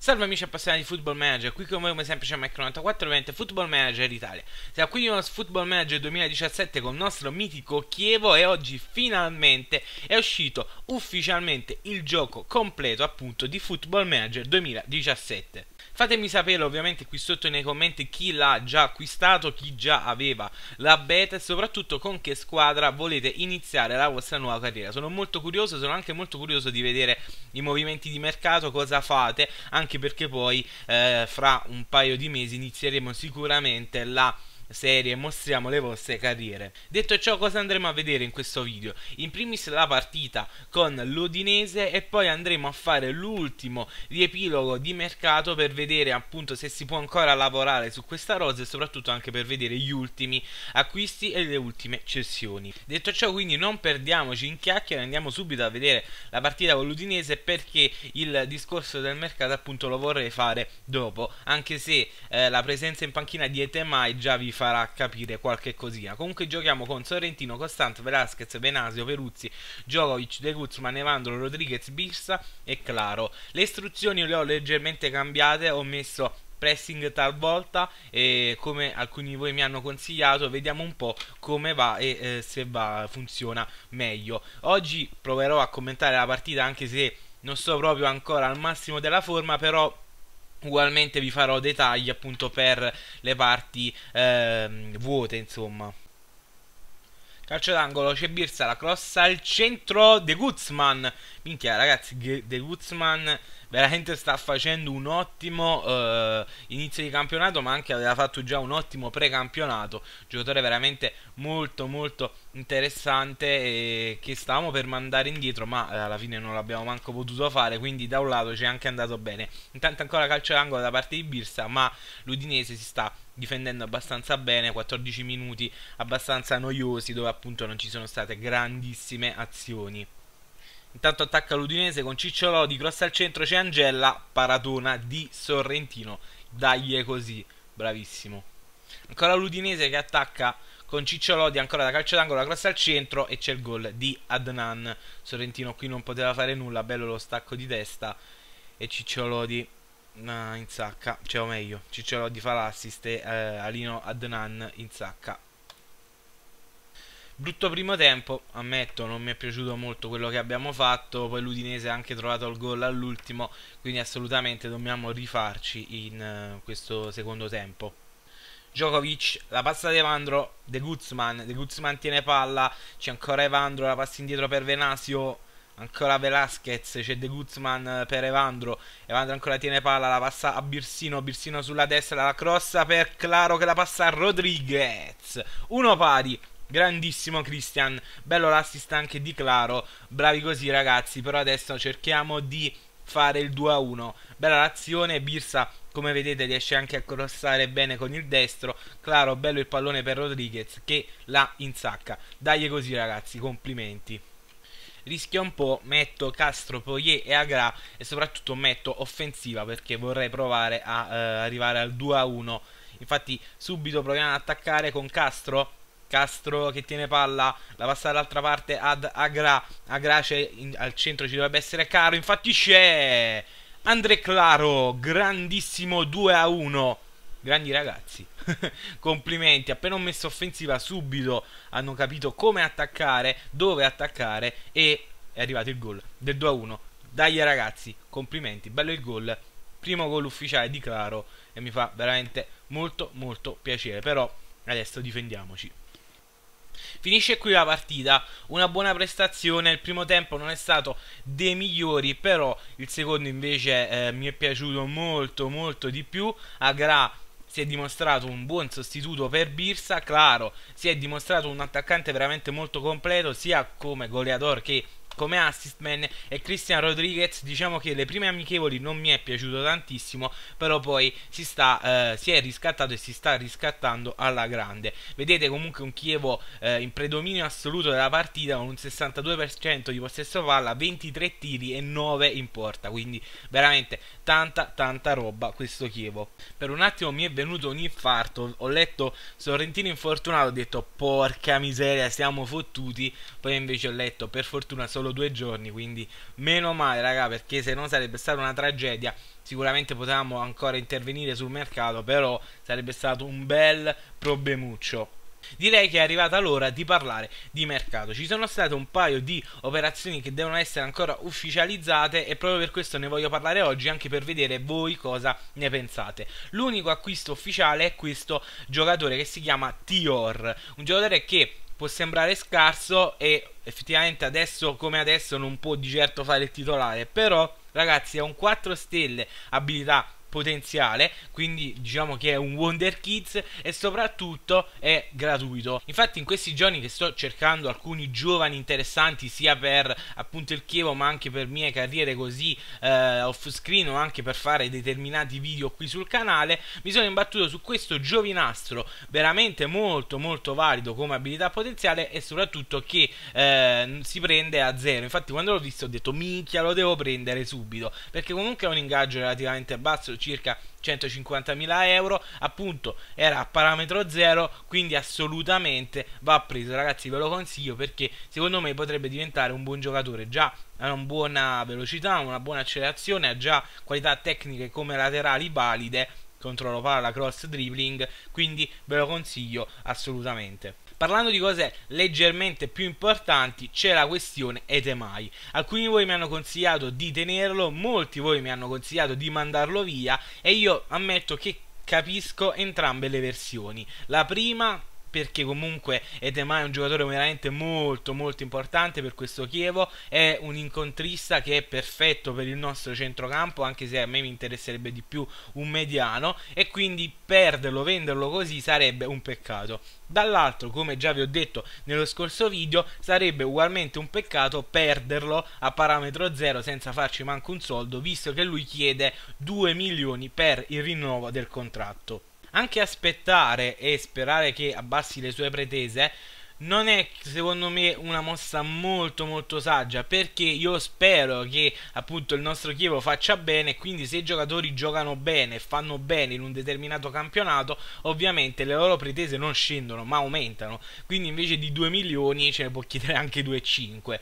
Salve amici appassionati di Football Manager, qui con voi come sempre c'è Mac94 ovviamente Football Manager Italia. Siamo qui in uno Football Manager 2017 con il nostro mitico Chievo e oggi finalmente è uscito ufficialmente il gioco completo appunto di Football Manager 2017. Fatemi sapere ovviamente qui sotto nei commenti chi l'ha già acquistato, chi già aveva la beta e soprattutto con che squadra volete iniziare la vostra nuova carriera. Sono molto curioso, sono anche molto curioso di vedere i movimenti di mercato, cosa fate, anche perché poi eh, fra un paio di mesi inizieremo sicuramente la serie mostriamo le vostre carriere. Detto ciò cosa andremo a vedere in questo video? In primis la partita con l'Udinese e poi andremo a fare l'ultimo riepilogo di mercato per vedere appunto se si può ancora lavorare su questa rosa e soprattutto anche per vedere gli ultimi acquisti e le ultime cessioni. Detto ciò quindi non perdiamoci in chiacchiere, andiamo subito a vedere la partita con l'Udinese perché il discorso del mercato appunto lo vorrei fare dopo, anche se eh, la presenza in panchina di Etemai già vi fa farà capire qualche cosina. Comunque giochiamo con Sorrentino, Costante, Velasquez, Venasio, Peruzzi, Djokovic, De Guzman, Evandro, Rodriguez, Birsa e Claro. Le istruzioni le ho leggermente cambiate, ho messo pressing talvolta e come alcuni di voi mi hanno consigliato vediamo un po' come va e eh, se va, funziona meglio oggi proverò a commentare la partita anche se non sto proprio ancora al massimo della forma però Ugualmente vi farò dettagli appunto per le parti eh, vuote, insomma. Calcio d'angolo, c'è Birsa, la cross al centro, De Guzman minchia ragazzi, De Guzman veramente sta facendo un ottimo eh, inizio di campionato, ma anche aveva fatto già un ottimo precampionato, giocatore veramente molto molto interessante eh, che stavamo per mandare indietro, ma eh, alla fine non l'abbiamo manco potuto fare, quindi da un lato ci è anche andato bene. Intanto ancora calcio d'angolo da parte di Birsa, ma l'Udinese si sta difendendo abbastanza bene, 14 minuti abbastanza noiosi dove appunto non ci sono state grandissime azioni. Intanto attacca l'Udinese con Cicciolò di cross al centro, c'è Angella, paratona di Sorrentino. Dagli così, bravissimo. Ancora l'Udinese che attacca con Cicciolodi ancora da calcio d'angolo, la cross al centro e c'è il gol di Adnan. Sorrentino qui non poteva fare nulla, bello lo stacco di testa e Cicciolodi uh, ah, in sacca, cioè o meglio, Cicciolodi fa l'assist e uh, Alino Adnan in sacca Brutto primo tempo, ammetto, non mi è piaciuto molto quello che abbiamo fatto, poi l'Udinese ha anche trovato il gol all'ultimo, quindi assolutamente dobbiamo rifarci in uh, questo secondo tempo. Djokovic, la passa di Evandro, De Guzman, De Guzman tiene palla, c'è ancora Evandro, la passa indietro per Venasio, ancora Velasquez, c'è De Guzman per Evandro, Evandro ancora tiene palla, la passa a Birsino, Birsino sulla destra, la crossa per Claro che la passa a Rodriguez, uno pari, Grandissimo Christian, bello l'assist anche di Claro, bravi così ragazzi, però adesso cerchiamo di fare il 2 a 1. Bella l'azione, Birsa come vedete riesce anche a crossare bene con il destro, Claro bello il pallone per Rodriguez che la insacca. Dai così ragazzi, complimenti. Rischio un po', metto Castro, Poirier e Agra e soprattutto metto offensiva perché vorrei provare a eh, arrivare al 2 a 1. Infatti subito proviamo ad attaccare con Castro Castro che tiene palla, la passa dall'altra parte ad Agra, Agra c'è al centro, ci dovrebbe essere Caro, infatti c'è Andre Claro, grandissimo 2 a 1, grandi ragazzi, complimenti, appena ho messo offensiva subito hanno capito come attaccare, dove attaccare e è arrivato il gol del 2 a 1, dai ragazzi, complimenti, bello il gol, primo gol ufficiale di Claro e mi fa veramente molto molto piacere, però adesso difendiamoci. Finisce qui la partita, una buona prestazione, il primo tempo non è stato dei migliori, però il secondo invece eh, mi è piaciuto molto molto di più. Agra si è dimostrato un buon sostituto per Birsa, Claro si è dimostrato un attaccante veramente molto completo sia come goleador che come assist man e Cristian Rodriguez diciamo che le prime amichevoli non mi è piaciuto tantissimo però poi si, sta, eh, si è riscattato e si sta riscattando alla grande vedete comunque un Chievo eh, in predominio assoluto della partita con un 62% di possesso palla 23 tiri e 9 in porta quindi veramente tanta tanta roba questo Chievo per un attimo mi è venuto un infarto ho letto Sorrentino infortunato ho detto porca miseria siamo fottuti poi invece ho letto per fortuna solo solo due giorni, quindi meno male raga perché se no sarebbe stata una tragedia. Sicuramente potevamo ancora intervenire sul mercato, però sarebbe stato un bel problemuccio direi che è arrivata l'ora di parlare di mercato. Ci sono state un paio di operazioni che devono essere ancora ufficializzate e proprio per questo ne voglio parlare oggi anche per vedere voi cosa ne pensate. L'unico acquisto ufficiale è questo giocatore che si chiama Tior, un giocatore che può sembrare scarso e effettivamente adesso come adesso non può di certo fare il titolare, però ragazzi è un 4 stelle abilità potenziale, quindi diciamo che è un Wonder Kids e soprattutto è gratuito. Infatti in questi giorni che sto cercando alcuni giovani interessanti sia per appunto il Chievo ma anche per mie carriere così eh, off screen o anche per fare determinati video qui sul canale, mi sono imbattuto su questo giovinastro veramente molto molto valido come abilità potenziale e soprattutto che eh, si prende a zero. Infatti quando l'ho visto ho detto minchia lo devo prendere subito perché comunque è un ingaggio relativamente basso circa 150.000 euro, appunto era a parametro zero, quindi assolutamente va preso, ragazzi ve lo consiglio perché secondo me potrebbe diventare un buon giocatore, già ha una buona velocità, una buona accelerazione, ha già qualità tecniche come laterali valide, controllo palla, cross, dribbling, quindi ve lo consiglio assolutamente. Parlando di cose leggermente più importanti, c'è la questione Etemai. Alcuni di voi mi hanno consigliato di tenerlo, molti di voi mi hanno consigliato di mandarlo via e io ammetto che capisco entrambe le versioni. La prima perché comunque Edemai è un giocatore veramente molto molto importante per questo Chievo, è un incontrista che è perfetto per il nostro centrocampo, anche se a me mi interesserebbe di più un mediano e quindi perderlo, venderlo così sarebbe un peccato. Dall'altro, come già vi ho detto nello scorso video, sarebbe ugualmente un peccato perderlo a parametro zero senza farci manco un soldo, visto che lui chiede 2 milioni per il rinnovo del contratto anche aspettare e sperare che abbassi le sue pretese non è secondo me una mossa molto molto saggia perché io spero che appunto il nostro Chievo faccia bene quindi se i giocatori giocano bene e fanno bene in un determinato campionato ovviamente le loro pretese non scendono ma aumentano quindi invece di 2 milioni ce ne può chiedere anche 2,5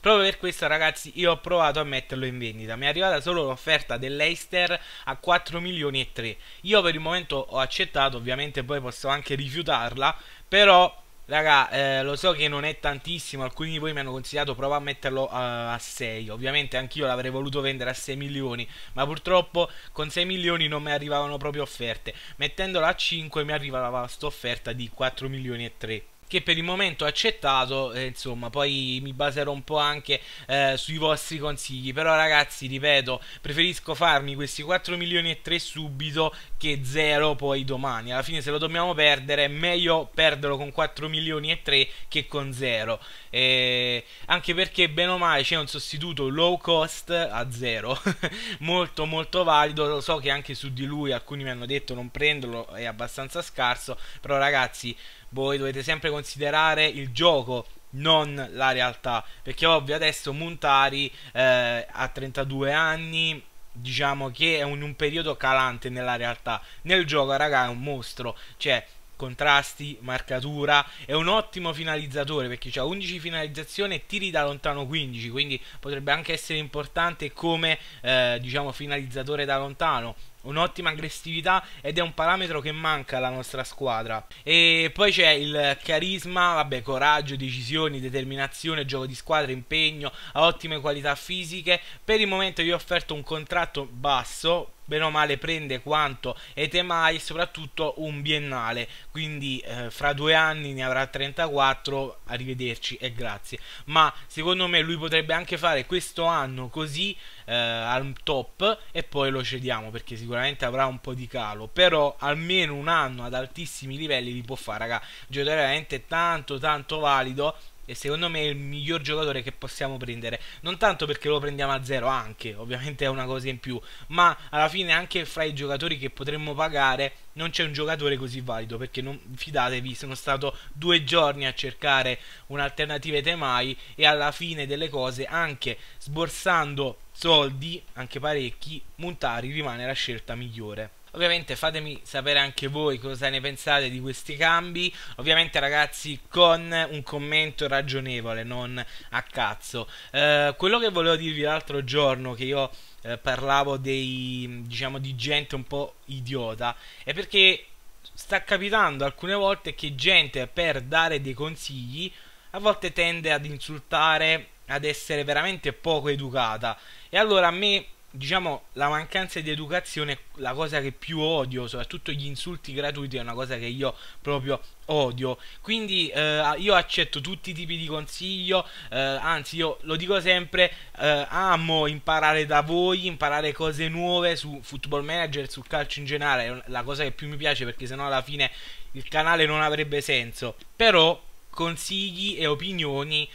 Proprio per questo ragazzi io ho provato a metterlo in vendita, mi è arrivata solo l'offerta dell'Eister a 4 milioni e 3. Io per il momento ho accettato, ovviamente poi posso anche rifiutarla, però Raga, eh, lo so che non è tantissimo, alcuni di voi mi hanno consigliato prova a metterlo eh, a, a 6. Ovviamente anch'io l'avrei voluto vendere a 6 milioni, ma purtroppo con 6 milioni non mi arrivavano proprio offerte. Mettendolo a 5 mi arrivava questa offerta di 4 milioni e 3 che per il momento ho accettato, eh, insomma poi mi baserò un po' anche eh, sui vostri consigli, però ragazzi ripeto preferisco farmi questi 4 milioni e 3 subito che 0 poi domani, alla fine se lo dobbiamo perdere è meglio perderlo con 4 milioni e 3 che con 0 eh, anche perché bene o male c'è un sostituto low cost a zero molto molto valido lo so che anche su di lui alcuni mi hanno detto non prenderlo è abbastanza scarso però ragazzi voi dovete sempre considerare il gioco non la realtà perché ovvio adesso Montari eh, a 32 anni diciamo che è un, un periodo calante nella realtà nel gioco raga è un mostro cioè contrasti, marcatura, è un ottimo finalizzatore perché ha 11 finalizzazioni e tiri da lontano 15, quindi potrebbe anche essere importante come eh, diciamo finalizzatore da lontano un'ottima aggressività ed è un parametro che manca alla nostra squadra. E poi c'è il carisma, vabbè, coraggio, decisioni, determinazione, gioco di squadra, impegno, ha ottime qualità fisiche. Per il momento gli ho offerto un contratto basso bene o male prende quanto Etemai, soprattutto un biennale, quindi eh, fra due anni ne avrà 34, arrivederci e grazie. Ma secondo me lui potrebbe anche fare questo anno così eh, al top e poi lo cediamo perché sicuramente avrà un po' di calo, però almeno un anno ad altissimi livelli li può fare, raga, giocatore veramente tanto tanto valido e secondo me è il miglior giocatore che possiamo prendere. Non tanto perché lo prendiamo a zero, anche, ovviamente è una cosa in più, ma alla fine anche fra i giocatori che potremmo pagare non c'è un giocatore così valido, perché non, fidatevi, sono stato due giorni a cercare un'alternativa ai temai e alla fine delle cose, anche sborsando soldi, anche parecchi, Montari rimane la scelta migliore. Ovviamente fatemi sapere anche voi cosa ne pensate di questi cambi. Ovviamente ragazzi con un commento ragionevole, non a cazzo. Eh, quello che volevo dirvi l'altro giorno che io eh, parlavo dei, diciamo, di gente un po' idiota è perché sta capitando alcune volte che gente per dare dei consigli a volte tende ad insultare, ad essere veramente poco educata. E allora a me diciamo, la mancanza di educazione è la cosa che più odio, soprattutto gli insulti gratuiti è una cosa che io proprio odio. Quindi eh, io accetto tutti i tipi di consiglio, eh, anzi io lo dico sempre, eh, amo imparare da voi, imparare cose nuove su Football Manager, sul calcio in generale, è la cosa che più mi piace perché sennò alla fine il canale non avrebbe senso. Però consigli e opinioni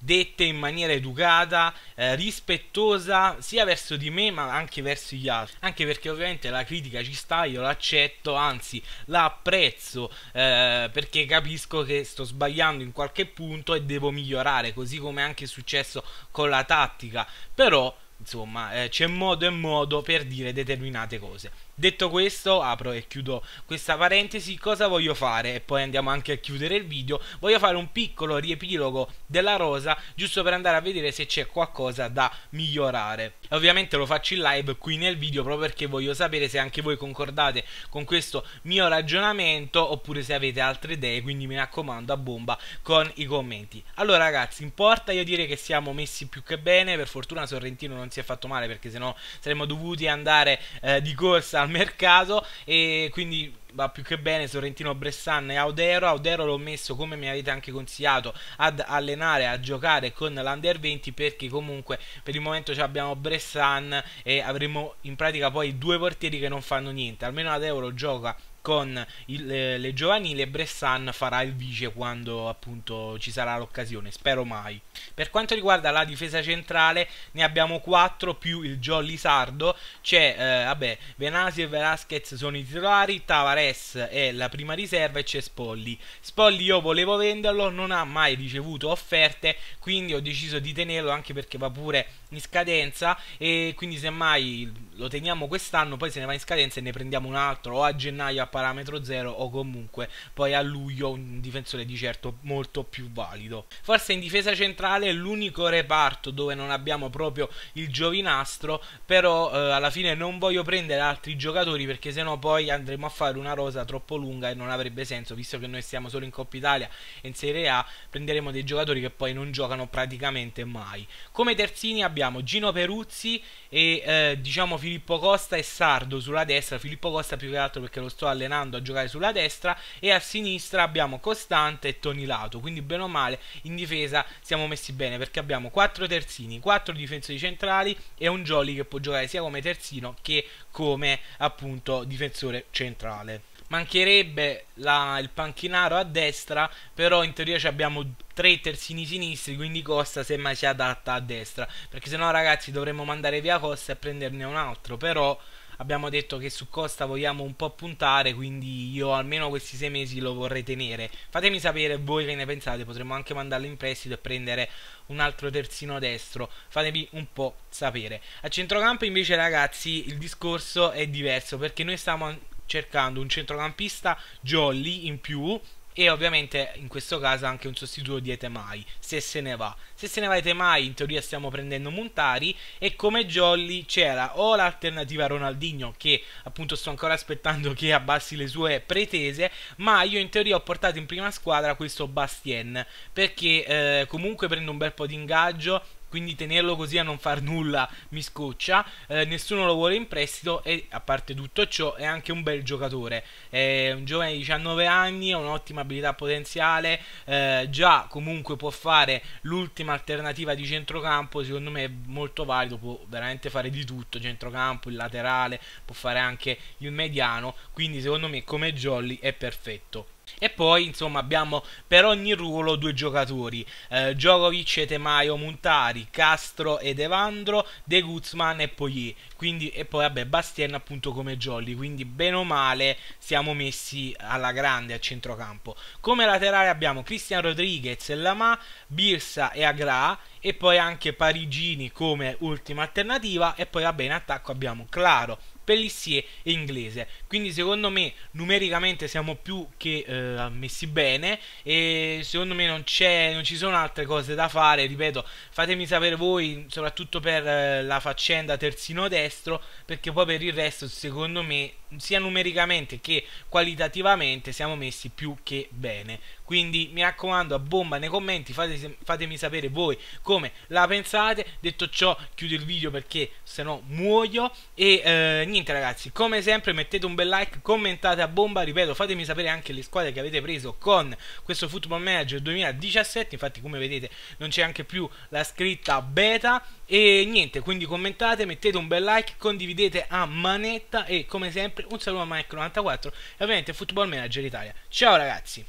dette in maniera educata, eh, rispettosa sia verso di me ma anche verso gli altri. Anche perché ovviamente la critica ci sta, io l'accetto, anzi la apprezzo eh, perché capisco che sto sbagliando in qualche punto e devo migliorare, così come è anche successo con la tattica. Però, insomma, eh, c'è modo e modo per dire determinate cose. Detto questo, apro e chiudo questa parentesi, cosa voglio fare? E poi andiamo anche a chiudere il video. Voglio fare un piccolo riepilogo della rosa, giusto per andare a vedere se c'è qualcosa da migliorare. E ovviamente lo faccio in live qui nel video, proprio perché voglio sapere se anche voi concordate con questo mio ragionamento, oppure se avete altre idee, quindi mi raccomando a bomba con i commenti. Allora ragazzi, in porta io direi che siamo messi più che bene, per fortuna Sorrentino non si è fatto male, perché sennò saremmo dovuti andare eh, di corsa al mercato e quindi va più che bene Sorrentino Bressan e Audero Audero l'ho messo come mi avete anche consigliato ad allenare a giocare con l'Under 20 perché comunque per il momento abbiamo Bressan e avremo in pratica poi due portieri che non fanno niente almeno Audero gioca con il, le, le giovanili e Bressan farà il vice quando appunto ci sarà l'occasione, spero mai. Per quanto riguarda la difesa centrale ne abbiamo 4 più il Jolly Sardo, c'è eh, vabbè, Venasi e Velasquez sono i titolari, Tavares è la prima riserva e c'è Spolli. Spolli io volevo venderlo, non ha mai ricevuto offerte, quindi ho deciso di tenerlo anche perché va pure in scadenza e quindi semmai lo teniamo quest'anno, poi se ne va in scadenza e ne prendiamo un altro o a gennaio a parametro zero o comunque poi a luglio un difensore di certo molto più valido. Forse in difesa centrale è l'unico reparto dove non abbiamo proprio il giovinastro, però eh, alla fine non voglio prendere altri giocatori perché sennò poi andremo a fare una rosa troppo lunga e non avrebbe senso, visto che noi stiamo solo in Coppa Italia e in Serie A, prenderemo dei giocatori che poi non giocano praticamente mai. Come terzini abbiamo Gino Peruzzi e eh, diciamo Filippo Costa e Sardo sulla destra, Filippo Costa più che altro perché lo sto alle allenando a giocare sulla destra e a sinistra abbiamo Costante e Tonilato, quindi bene o male in difesa siamo messi bene perché abbiamo 4 terzini, 4 difensori centrali e un Jolly che può giocare sia come terzino che come appunto difensore centrale mancherebbe la, il panchinaro a destra, però in teoria abbiamo tre terzini sinistri, quindi Costa semmai si adatta a destra, perché sennò ragazzi dovremmo mandare via Costa e prenderne un altro, però abbiamo detto che su Costa vogliamo un po' puntare, quindi io almeno questi sei mesi lo vorrei tenere. Fatemi sapere voi che ne pensate, potremmo anche mandarlo in prestito e prendere un altro terzino destro, fatemi un po' sapere. A centrocampo invece ragazzi il discorso è diverso perché noi stiamo cercando un centrocampista jolly in più e ovviamente in questo caso anche un sostituto di Etemai, se se ne va. Se se ne va Etemai, in teoria stiamo prendendo Montari e come Jolly c'era o l'alternativa Ronaldinho che appunto sto ancora aspettando che abbassi le sue pretese, ma io in teoria ho portato in prima squadra questo Bastien perché eh, comunque prende un bel po' di ingaggio quindi tenerlo così a non far nulla mi scoccia, eh, nessuno lo vuole in prestito e a parte tutto ciò è anche un bel giocatore, è un giovane di 19 anni, ha un'ottima abilità potenziale, eh, già comunque può fare l'ultima alternativa di centrocampo, secondo me è molto valido, può veramente fare di tutto, centrocampo, il laterale, può fare anche il mediano, quindi secondo me come Jolly è perfetto. E poi, insomma, abbiamo per ogni ruolo due giocatori. Eh, Djokovic e Temaio Muntari, Castro ed Evandro, De Guzman e Pogli. Quindi, e poi, vabbè, Bastien appunto come Jolly. Quindi, bene o male, siamo messi alla grande a centrocampo. Come laterale abbiamo Cristian Rodriguez, e Lamà, Birsa e Agra e poi anche Parigini come ultima alternativa e poi vabbè in attacco abbiamo Claro, Pellissier e Inglese. Quindi secondo me numericamente siamo più che eh, messi bene e secondo me non, non, ci sono altre cose da fare, ripeto, fatemi sapere voi soprattutto per eh, la faccenda terzino destro perché poi per il resto secondo me sia numericamente che qualitativamente siamo messi più che bene. Quindi mi raccomando, a bomba nei commenti, fate, fatemi sapere voi come la pensate. Detto ciò, chiudo il video perché se no muoio. E eh, niente ragazzi, come sempre mettete un bel like, commentate a bomba, ripeto, fatemi sapere anche le squadre che avete preso con questo Football Manager 2017. Infatti come vedete non c'è anche più la scritta beta. E niente, quindi commentate, mettete un bel like, condividete a manetta e come sempre un saluto a Mike94 e ovviamente Football Manager Italia. Ciao ragazzi!